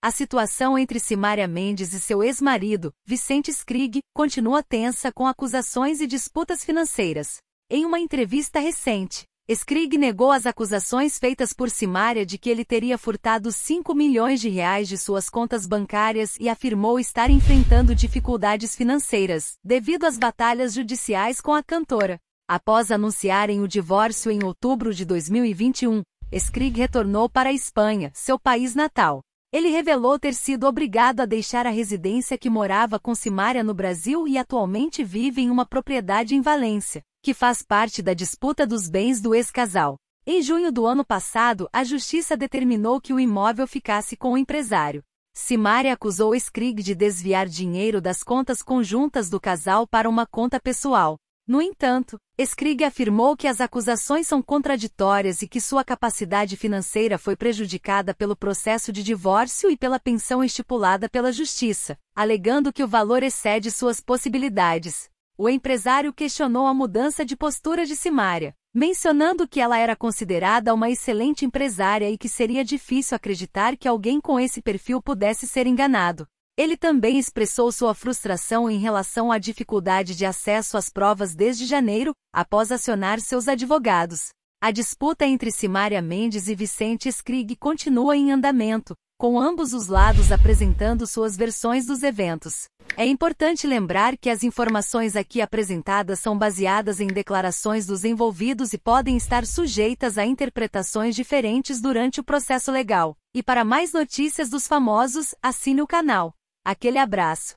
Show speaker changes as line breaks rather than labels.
A situação entre Simária Mendes e seu ex-marido, Vicente Skrig, continua tensa com acusações e disputas financeiras. Em uma entrevista recente, Skrig negou as acusações feitas por Simária de que ele teria furtado 5 milhões de reais de suas contas bancárias e afirmou estar enfrentando dificuldades financeiras, devido às batalhas judiciais com a cantora. Após anunciarem o divórcio em outubro de 2021, Skrig retornou para a Espanha, seu país natal. Ele revelou ter sido obrigado a deixar a residência que morava com Simária no Brasil e atualmente vive em uma propriedade em Valência, que faz parte da disputa dos bens do ex-casal. Em junho do ano passado, a justiça determinou que o imóvel ficasse com o empresário. Simária acusou Skrig de desviar dinheiro das contas conjuntas do casal para uma conta pessoal, no entanto, Skrig afirmou que as acusações são contraditórias e que sua capacidade financeira foi prejudicada pelo processo de divórcio e pela pensão estipulada pela justiça, alegando que o valor excede suas possibilidades. O empresário questionou a mudança de postura de Simária, mencionando que ela era considerada uma excelente empresária e que seria difícil acreditar que alguém com esse perfil pudesse ser enganado. Ele também expressou sua frustração em relação à dificuldade de acesso às provas desde janeiro, após acionar seus advogados. A disputa entre Simária Mendes e Vicente Skrig continua em andamento, com ambos os lados apresentando suas versões dos eventos. É importante lembrar que as informações aqui apresentadas são baseadas em declarações dos envolvidos e podem estar sujeitas a interpretações diferentes durante o processo legal. E para mais notícias dos famosos, assine o canal. Aquele abraço.